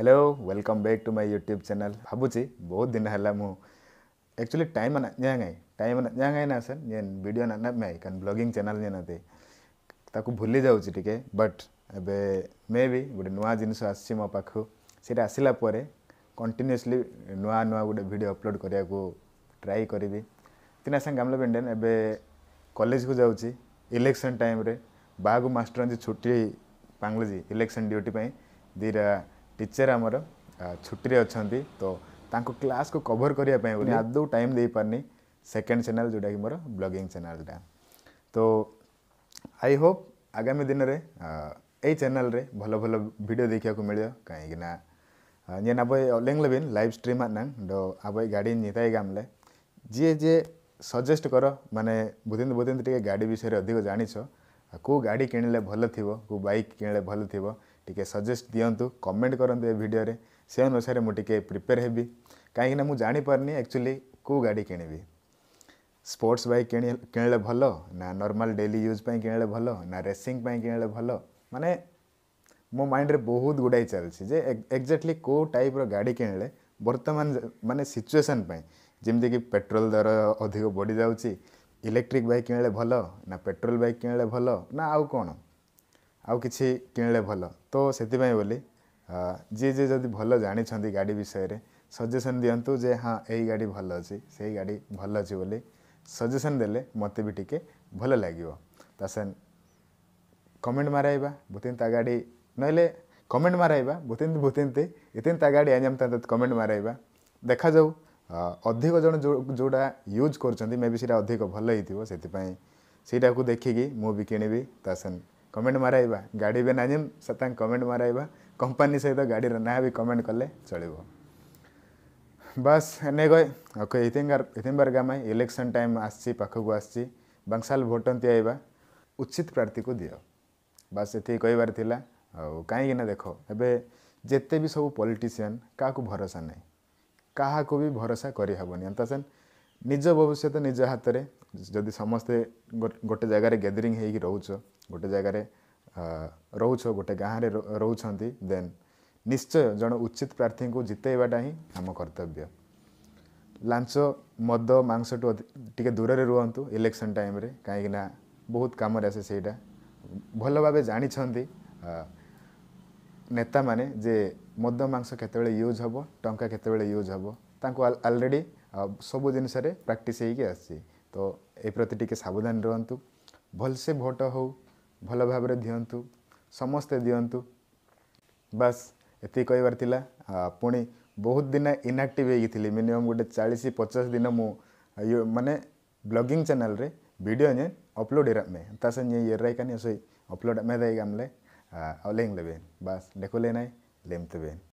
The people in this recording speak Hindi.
hello welcome back to my YouTube channel भाबुची बहुत दिन है एक्चुअली टाइम जाए टाइम जाए ना सर ये ना मैं कारण ब्लगिंग चैनल नाते भूली जाऊँगी टी बट ए मे भी गोटे नुआ जिन आो पाखु से आसला कंटिन्यूसली नुआ नुआ गोटे भिड अपलोड करने को ट्राए करी तीन आसा गामला पेंडेन ए कलेज को जाऊँगी इलेक्शन टाइम बाहर मास्टर छुट्टी पांगलोजी इलेक्शन ड्यूटी दीटा टिचर आमर छुटी अनि त्लास कभर आदौ टाइम दि पर्नी सेकेन्ड च्याने जोटा कि ब्लॉगिंग ब्लगिङ च्यानेटा तो आई होप आगामी दिन ए च्याने भन्नु भन्नु भिडियो देखेको मिल्यो काहीँकना जेन्भ अलिङलेबिन् लभ स्ट्रिम डो अब गाडी गामले जिज जि सजेस्ट गर मे भुदिन बुदिन टिक गाडी विषय अधिक जान्छ गाडी किने भयो बाइक कि भन्नु थियो ଟିକେ ସଜେଷ୍ଟ ଦିଅନ୍ତୁ କମେଣ୍ଟ କରନ୍ତୁ ଏ ଭିଡ଼ିଓରେ ସେ ଅନୁସାରେ ମୁଁ ଟିକେ ପ୍ରିପେୟାର ହେବି କାହିଁକିନା ମୁଁ ଜାଣିପାରୁନି ଆକ୍ଚୁଆଲି କେଉଁ ଗାଡ଼ି କିଣିବି ସ୍ପୋର୍ଟ୍ସ ବାଇକ୍ କିଣି କିଣିଲେ ଭଲ ନା ନର୍ମାଲ୍ ଡେଲି ୟୁଜ୍ ପାଇଁ କିଣିଲେ ଭଲ ନା ରେସିଂ ପାଇଁ କିଣିଲେ ଭଲ ମାନେ ମୋ ମାଇଣ୍ଡରେ ବହୁତ ଗୁଡ଼ାଏ ଚାଲିଛି ଯେ ଏକ୍ଜାକ୍ଟଲି କେଉଁ ଟାଇପ୍ର ଗାଡ଼ି କିଣିଲେ ବର୍ତ୍ତମାନ ମାନେ ସିଚୁଏସନ୍ ପାଇଁ ଯେମିତିକି ପେଟ୍ରୋଲ ଦର ଅଧିକ ବଢ଼ିଯାଉଛି ଇଲେକ୍ଟ୍ରିକ୍ ବାଇକ୍ କିଣିଲେ ଭଲ ନା ପେଟ୍ରୋଲ ବାଇକ୍ କିଣିଲେ ଭଲ ନା ଆଉ କ'ଣ ଆଉ କିଛି କିଣିଲେ ଭଲ ତ ସେଥିପାଇଁ ବୋଲି ଯିଏ ଯିଏ ଯଦି ଭଲ ଜାଣିଛନ୍ତି ଗାଡ଼ି ବିଷୟରେ ସଜେସନ୍ ଦିଅନ୍ତୁ ଯେ ହଁ ଏଇ ଗାଡ଼ି ଭଲ ଅଛି ସେଇ ଗାଡ଼ି ଭଲ ଅଛି ବୋଲି ସଜେସନ୍ ଦେଲେ ମୋତେ ବି ଟିକେ ଭଲ ଲାଗିବ ତା ସେନ୍ କମେଣ୍ଟ ମାରାଇବା ଭୂତିନ ତା ଗାଡ଼ି ନହେଲେ କମେଣ୍ଟ ମାରାଇବା ଭୂତିନ ଭୂତିନତି ଇତିନ ତା ଗାଡ଼ି ଆଞ୍ଜାମ ତା କମେଣ୍ଟ ମାରାଇବା ଦେଖାଯାଉ ଅଧିକ ଜଣ ଯେଉଁଟା ୟୁଜ୍ କରୁଛନ୍ତି ମେ ବି ସେଇଟା ଅଧିକ ଭଲ ହେଇଥିବ ସେଥିପାଇଁ ସେଇଟାକୁ ଦେଖିକି ମୁଁ ବି କିଣିବି ତା ସେନ୍ कमेंट मारवा गाड़ी ना नाजिम से कमेंट मारवा कंपानी सहित गाड़ी ना भी कमेंट कले चल बस एने गए ओके इथिन बार गाँव इलेक्शन टाइम आखक आसाल भोटन तीवा उचित प्रार्थी को दि बास ये कहबार कहीं देख एवं जिते भी सब पॉलिटिशियन क्या भरोसा ना क्या भी भरोसा करहबनी अंत निज भविष्य निज हाथ में ଯଦି ସମସ୍ତେ ଗୋଟେ ଜାଗାରେ ଗ୍ୟାଦରିଂ ହେଇକି ରହୁଛ ଗୋଟେ ଜାଗାରେ ରହୁଛ ଗୋଟେ ଗାଁରେ ରହୁଛନ୍ତି ଦେନ୍ ନିଶ୍ଚୟ ଜଣେ ଉଚିତ ପ୍ରାର୍ଥୀଙ୍କୁ ଜିତେଇବାଟା ହିଁ ଆମ କର୍ତ୍ତବ୍ୟ ଲାଞ୍ଚ ମଦ ମାଂସଠୁ ଟିକେ ଦୂରରେ ରୁହନ୍ତୁ ଇଲେକ୍ସନ୍ ଟାଇମ୍ରେ କାହିଁକିନା ବହୁତ କାମରେ ଆସେ ସେଇଟା ଭଲ ଭାବେ ଜାଣିଛନ୍ତି ନେତାମାନେ ଯେ ମଦ ମାଂସ କେତେବେଳେ ୟୁଜ୍ ହେବ ଟଙ୍କା କେତେବେଳେ ୟୁଜ୍ ହେବ ତାଙ୍କୁ ଅଲରେଡ଼ି ସବୁ ଜିନିଷରେ ପ୍ରାକ୍ଟିସ୍ ହେଇକି ଆସିଛି तो ये प्रति टे सवधान रुंतु भलसे भोट हो भल भाव दिंतु समस्ते दिंतु बस ये कहार पुणी बहुत दिन इनआक्ट होगी मिनिमम गोटे चालीस पचास दिन मुझे मानने ब्लगिंग चेल भिड ने अपलोड हेरा में ता सा येराई सही अपलोड में दाई गामले अलिंग लेवेन बास देखो लेना लेम तेवेन